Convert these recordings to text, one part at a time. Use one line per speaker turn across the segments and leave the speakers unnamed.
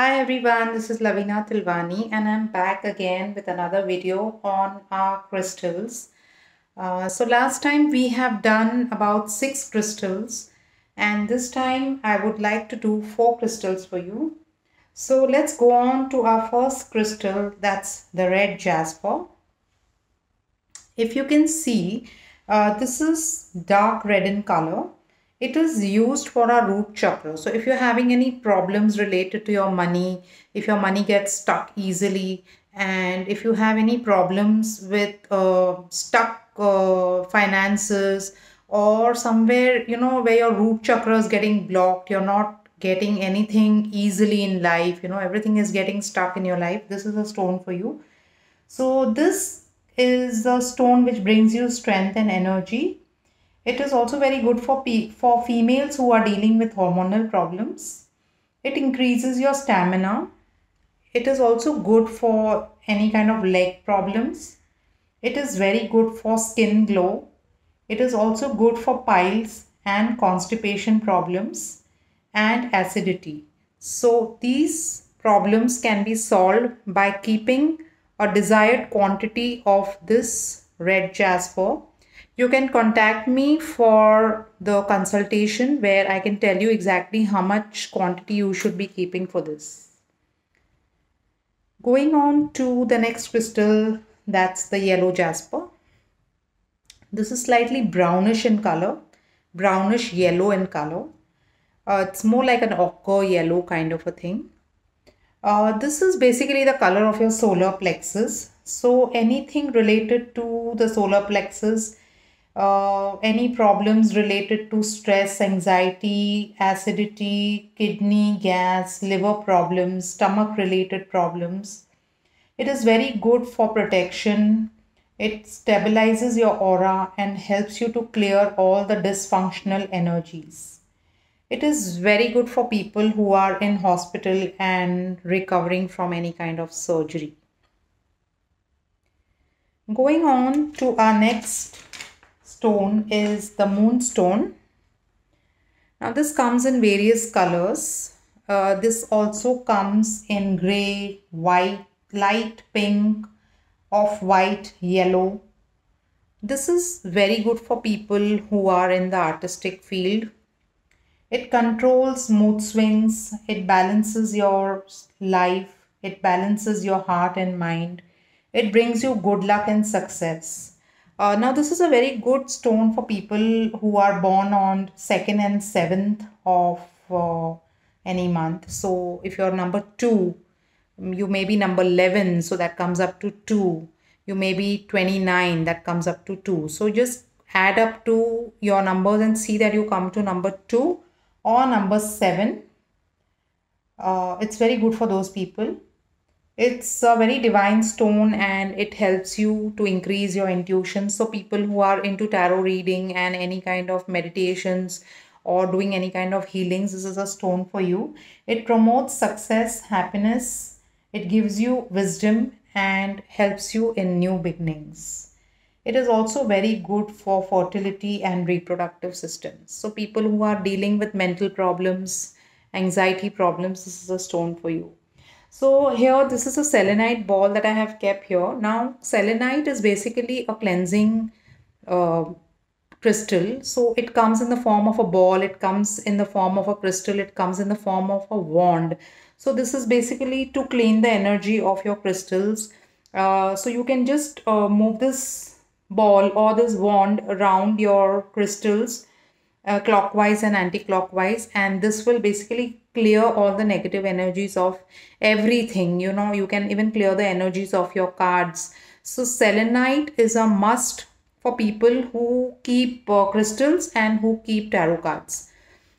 Hi everyone, this is Lavina Tilwani and I'm back again with another video on our crystals. Uh, so last time we have done about 6 crystals and this time I would like to do 4 crystals for you. So let's go on to our first crystal that's the red jasper. If you can see, uh, this is dark red in color it is used for our root chakra. So if you're having any problems related to your money, if your money gets stuck easily, and if you have any problems with uh, stuck uh, finances or somewhere, you know, where your root chakra is getting blocked, you're not getting anything easily in life, you know, everything is getting stuck in your life. This is a stone for you. So this is a stone which brings you strength and energy it is also very good for, for females who are dealing with hormonal problems. It increases your stamina. It is also good for any kind of leg problems. It is very good for skin glow. It is also good for piles and constipation problems and acidity. So these problems can be solved by keeping a desired quantity of this red jasper you can contact me for the consultation where I can tell you exactly how much quantity you should be keeping for this. Going on to the next crystal, that's the yellow jasper. This is slightly brownish in color, brownish yellow in color. Uh, it's more like an ochre yellow kind of a thing. Uh, this is basically the color of your solar plexus. So anything related to the solar plexus uh, any problems related to stress, anxiety, acidity, kidney, gas, liver problems, stomach related problems. It is very good for protection. It stabilizes your aura and helps you to clear all the dysfunctional energies. It is very good for people who are in hospital and recovering from any kind of surgery. Going on to our next stone is the moonstone. Now this comes in various colors. Uh, this also comes in gray, white, light pink, off-white, yellow. This is very good for people who are in the artistic field. It controls mood swings, it balances your life, it balances your heart and mind. It brings you good luck and success. Uh, now this is a very good stone for people who are born on 2nd and 7th of uh, any month. So if you're number 2, um, you may be number 11, so that comes up to 2. You may be 29, that comes up to 2. So just add up to your numbers and see that you come to number 2 or number 7. Uh, it's very good for those people it's a very divine stone and it helps you to increase your intuition. So people who are into tarot reading and any kind of meditations or doing any kind of healings, this is a stone for you. It promotes success, happiness. It gives you wisdom and helps you in new beginnings. It is also very good for fertility and reproductive systems. So people who are dealing with mental problems, anxiety problems, this is a stone for you. So here this is a selenite ball that I have kept here. Now selenite is basically a cleansing uh, crystal. So it comes in the form of a ball, it comes in the form of a crystal, it comes in the form of a wand. So this is basically to clean the energy of your crystals. Uh, so you can just uh, move this ball or this wand around your crystals uh, clockwise and anti-clockwise and this will basically clear all the negative energies of everything you know you can even clear the energies of your cards so selenite is a must for people who keep uh, crystals and who keep tarot cards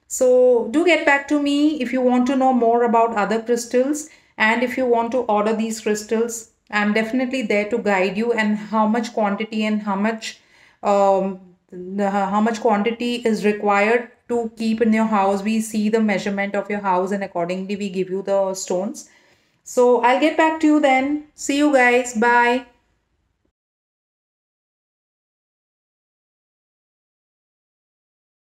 so do get back to me if you want to know more about other crystals and if you want to order these crystals i'm definitely there to guide you and how much quantity and how much um, how much quantity is required to keep in your house we see the measurement of your house and accordingly we give you the stones so i'll get back to you then see you guys bye